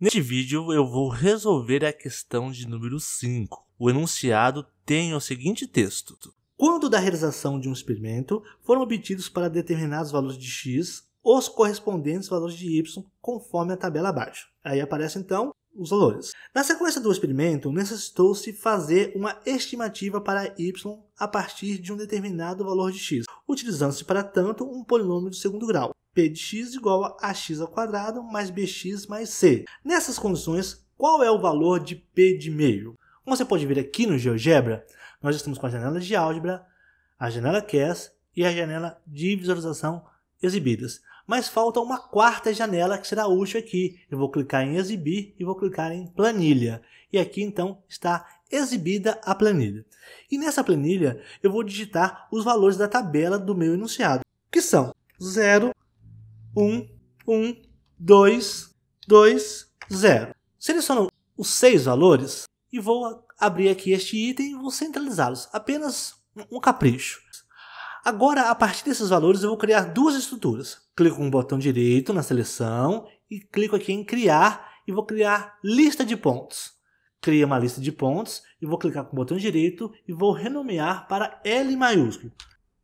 Neste vídeo eu vou resolver a questão de número 5. O enunciado tem o seguinte texto. Quando da realização de um experimento foram obtidos para determinados valores de x os correspondentes valores de y conforme a tabela abaixo. Aí aparecem então os valores. Na sequência do experimento, necessitou-se fazer uma estimativa para y a partir de um determinado valor de x, utilizando-se para tanto um polinômio de segundo grau p de x igual a x ao quadrado mais bx mais c. Nessas condições, qual é o valor de p de meio? Como você pode ver aqui no GeoGebra, nós estamos com a janela de álgebra, a janela QES e a janela de visualização exibidas. Mas falta uma quarta janela que será útil aqui. Eu vou clicar em exibir e vou clicar em planilha. E aqui então está exibida a planilha. E nessa planilha eu vou digitar os valores da tabela do meu enunciado, que são 0, 1, 1, 2, 2, 0. Seleciono os seis valores e vou abrir aqui este item e vou centralizá-los. Apenas um capricho. Agora, a partir desses valores, eu vou criar duas estruturas. Clico com o botão direito na seleção e clico aqui em criar e vou criar lista de pontos. Cria uma lista de pontos e vou clicar com o botão direito e vou renomear para L maiúsculo.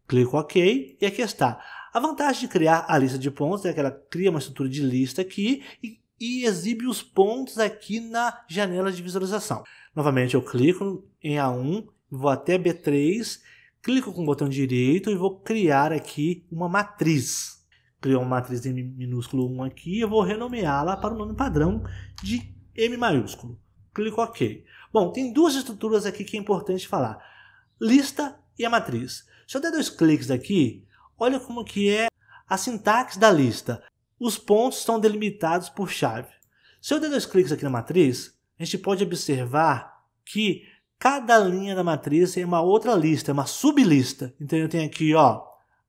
Clico OK e aqui está. A vantagem de criar a lista de pontos é que ela cria uma estrutura de lista aqui e, e exibe os pontos aqui na janela de visualização. Novamente, eu clico em A1, vou até B3, clico com o botão direito e vou criar aqui uma matriz criou uma matriz em minúsculo 1 aqui, eu vou renomeá-la para o nome padrão de M maiúsculo. Clico OK. Bom, tem duas estruturas aqui que é importante falar: lista e a matriz. Se eu der dois cliques aqui, Olha como que é a sintaxe da lista. Os pontos estão delimitados por chave. Se eu der dois cliques aqui na matriz, a gente pode observar que cada linha da matriz é uma outra lista, é uma sublista. Então eu tenho aqui, ó,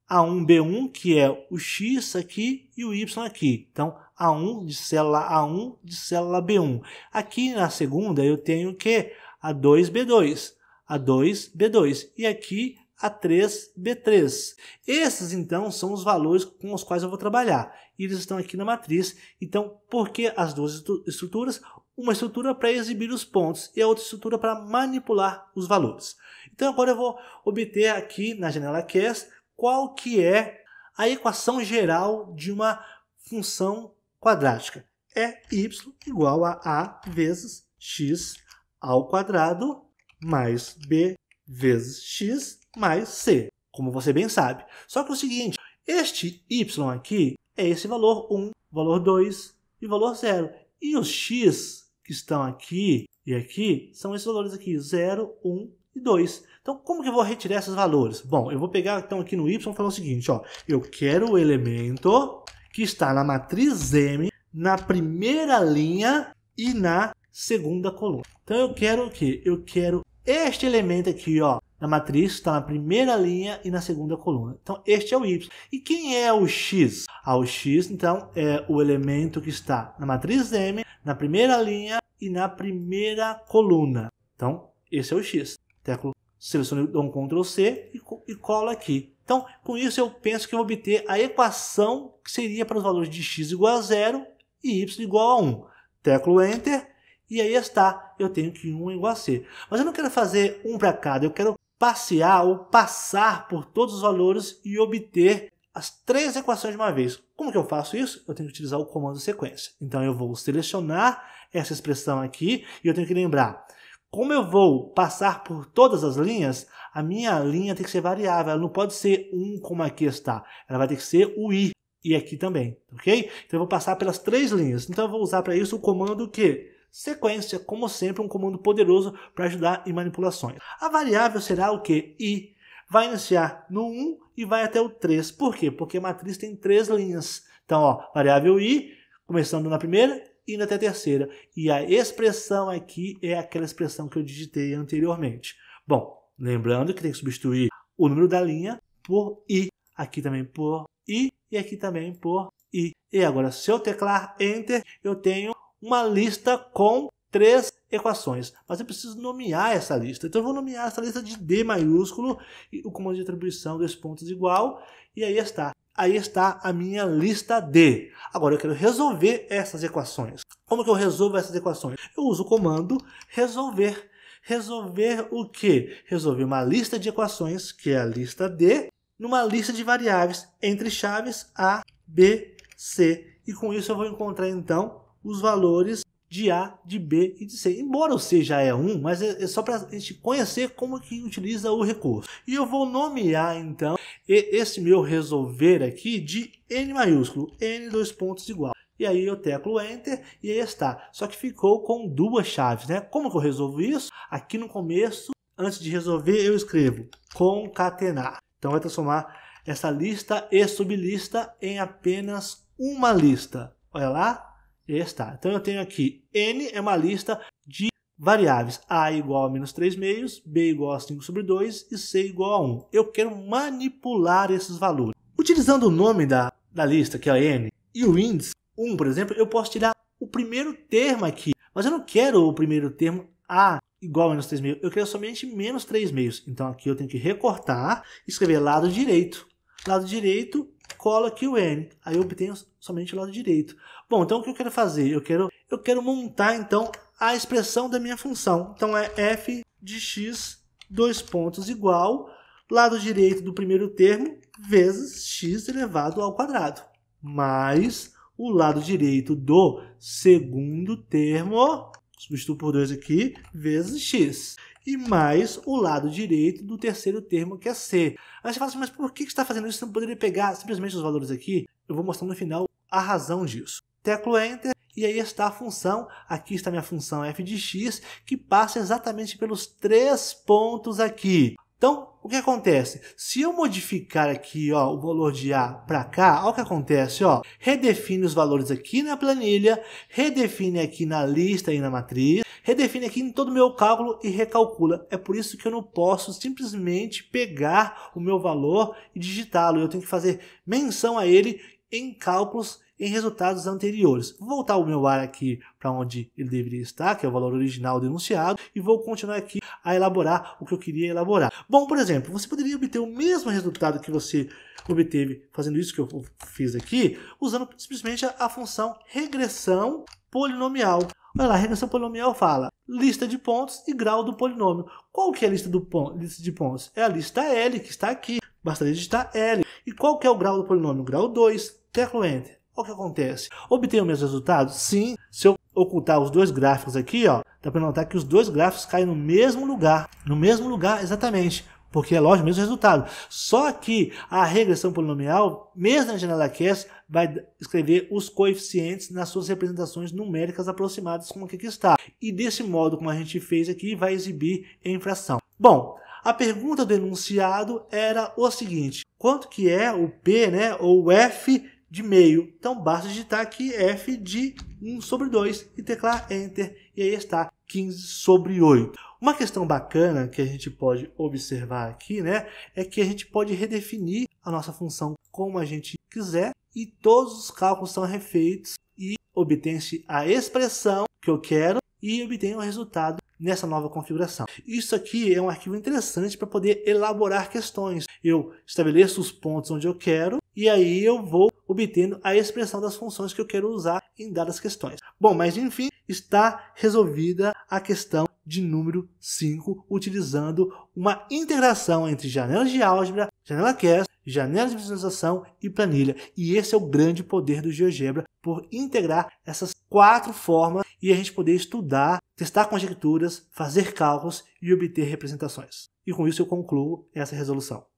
A1, B1, que é o X aqui e o Y aqui. Então, A1 de célula A1 de célula B1. Aqui na segunda eu tenho o quê? A2, B2. A2, B2. E aqui a3, B3. Esses então são os valores com os quais eu vou trabalhar. E eles estão aqui na matriz. Então, por que as duas estruturas? Uma estrutura para exibir os pontos e a outra estrutura para manipular os valores. Então agora eu vou obter aqui na janela cast qual que é a equação geral de uma função quadrática. É y igual a a vezes x ao quadrado mais b vezes x mais c, como você bem sabe. Só que é o seguinte, este y aqui é esse valor 1, valor 2 e valor 0. E os x que estão aqui e aqui são esses valores aqui, 0, 1 e 2. Então, como que eu vou retirar esses valores? Bom, eu vou pegar então aqui no y e falar o seguinte, ó, eu quero o elemento que está na matriz M, na primeira linha e na segunda coluna. Então eu quero o quê? Eu quero este elemento aqui, ó, na matriz, está na primeira linha e na segunda coluna. Então, este é o Y. E quem é o X? Ah, o X, então, é o elemento que está na matriz M, na primeira linha e na primeira coluna. Então, esse é o X. Teclo, seleciono, dou um Ctrl C e, e colo aqui. Então, com isso, eu penso que eu vou obter a equação que seria para os valores de x igual a zero e y igual a 1. Teclo Enter e aí está, eu tenho que um igual a C. Mas eu não quero fazer um para cada, eu quero passear ou passar por todos os valores e obter as três equações de uma vez. Como que eu faço isso? Eu tenho que utilizar o comando sequência. Então eu vou selecionar essa expressão aqui e eu tenho que lembrar. Como eu vou passar por todas as linhas, a minha linha tem que ser variável, ela não pode ser 1 como aqui está, ela vai ter que ser o i e aqui também, ok? Então eu vou passar pelas três linhas. Então eu vou usar para isso o comando que Sequência, como sempre, um comando poderoso para ajudar em manipulações. A variável será o que? I. Vai iniciar no 1 e vai até o 3. Por quê? Porque a matriz tem três linhas. Então, ó, variável i, começando na primeira, indo até a terceira. E a expressão aqui é aquela expressão que eu digitei anteriormente. Bom, lembrando que tem que substituir o número da linha por i. Aqui também por i e aqui também por i. E agora, se eu teclar Enter, eu tenho uma lista com três equações, mas eu preciso nomear essa lista. Então eu vou nomear essa lista de D maiúsculo e o comando de atribuição dos pontos igual, e aí está. Aí está a minha lista D. Agora eu quero resolver essas equações. Como que eu resolvo essas equações? Eu uso o comando resolver. Resolver o quê? Resolver uma lista de equações, que é a lista D, numa lista de variáveis entre chaves A, B, C. E com isso eu vou encontrar então os valores de A, de B e de C. Embora o C já é 1, mas é, é só para a gente conhecer como que utiliza o recurso. E eu vou nomear então esse meu resolver aqui de N maiúsculo, N dois pontos igual. E aí eu teclo Enter e aí está. Só que ficou com duas chaves, né? Como que eu resolvo isso? Aqui no começo, antes de resolver, eu escrevo concatenar. Então vai transformar essa lista e sublista em apenas uma lista. Olha lá, está. Então eu tenho aqui n é uma lista de variáveis a é igual a menos 3 meios, b é igual a 5 sobre 2 e c é igual a 1. Eu quero manipular esses valores. Utilizando o nome da, da lista, que é n, e o índice 1, por exemplo, eu posso tirar o primeiro termo aqui. Mas eu não quero o primeiro termo a igual a menos 3 meios. Eu quero somente menos 3 meios. Então aqui eu tenho que recortar e escrever lado direito lado direito, colo aqui o N. Aí eu obtenho somente o lado direito. Bom, então o que eu quero fazer? Eu quero, eu quero montar, então, a expressão da minha função. Então é f de x, dois pontos, igual lado direito do primeiro termo vezes x elevado ao quadrado, mais o lado direito do segundo termo, substituo por 2 aqui, vezes x e mais o lado direito do terceiro termo, que é C. Aí você fala assim, mas por que você está fazendo isso? Você não poderia pegar simplesmente os valores aqui? Eu vou mostrar no final a razão disso. Teclo Enter e aí está a função, aqui está minha função f de x, que passa exatamente pelos três pontos aqui. Então, o que acontece? Se eu modificar aqui ó, o valor de A para cá, olha o que acontece. Ó, redefine os valores aqui na planilha, redefine aqui na lista e na matriz, redefine aqui em todo o meu cálculo e recalcula. É por isso que eu não posso simplesmente pegar o meu valor e digitá-lo. Eu tenho que fazer menção a ele em cálculos em resultados anteriores. Vou voltar o meu ar aqui para onde ele deveria estar, que é o valor original denunciado, e vou continuar aqui a elaborar o que eu queria elaborar. Bom, por exemplo, você poderia obter o mesmo resultado que você obteve fazendo isso que eu fiz aqui, usando simplesmente a, a função regressão polinomial. Olha lá, a regressão polinomial fala lista de pontos e grau do polinômio. Qual que é a lista, do lista de pontos? É a lista L, que está aqui. Bastaria digitar L. E qual que é o grau do polinômio? Grau 2. Teclo Enter. o que acontece. Obtenho mesmo resultado? Sim. Se eu ocultar os dois gráficos aqui, ó, dá para notar que os dois gráficos caem no mesmo lugar. No mesmo lugar, exatamente porque é lógico, mesmo resultado. Só que a regressão polinomial, mesmo na janela Cass, vai escrever os coeficientes nas suas representações numéricas aproximadas como aqui que está. E desse modo, como a gente fez aqui, vai exibir em fração. Bom, a pergunta do enunciado era o seguinte, quanto que é o P, né, ou o F de meio? Então basta digitar aqui F de 1 sobre 2 e teclar Enter, e aí está 15 sobre 8. Uma questão bacana que a gente pode observar aqui, né, é que a gente pode redefinir a nossa função como a gente quiser e todos os cálculos são refeitos e obtém-se a expressão que eu quero e obtenho o resultado nessa nova configuração. Isso aqui é um arquivo interessante para poder elaborar questões. Eu estabeleço os pontos onde eu quero e aí eu vou obtendo a expressão das funções que eu quero usar em dadas questões. Bom, mas enfim, está resolvida a questão de número 5 utilizando uma integração entre janelas de álgebra, janela cast, janelas de visualização e planilha. E esse é o grande poder do GeoGebra por integrar essas quatro formas e a gente poder estudar, testar conjecturas, fazer cálculos e obter representações. E com isso eu concluo essa resolução.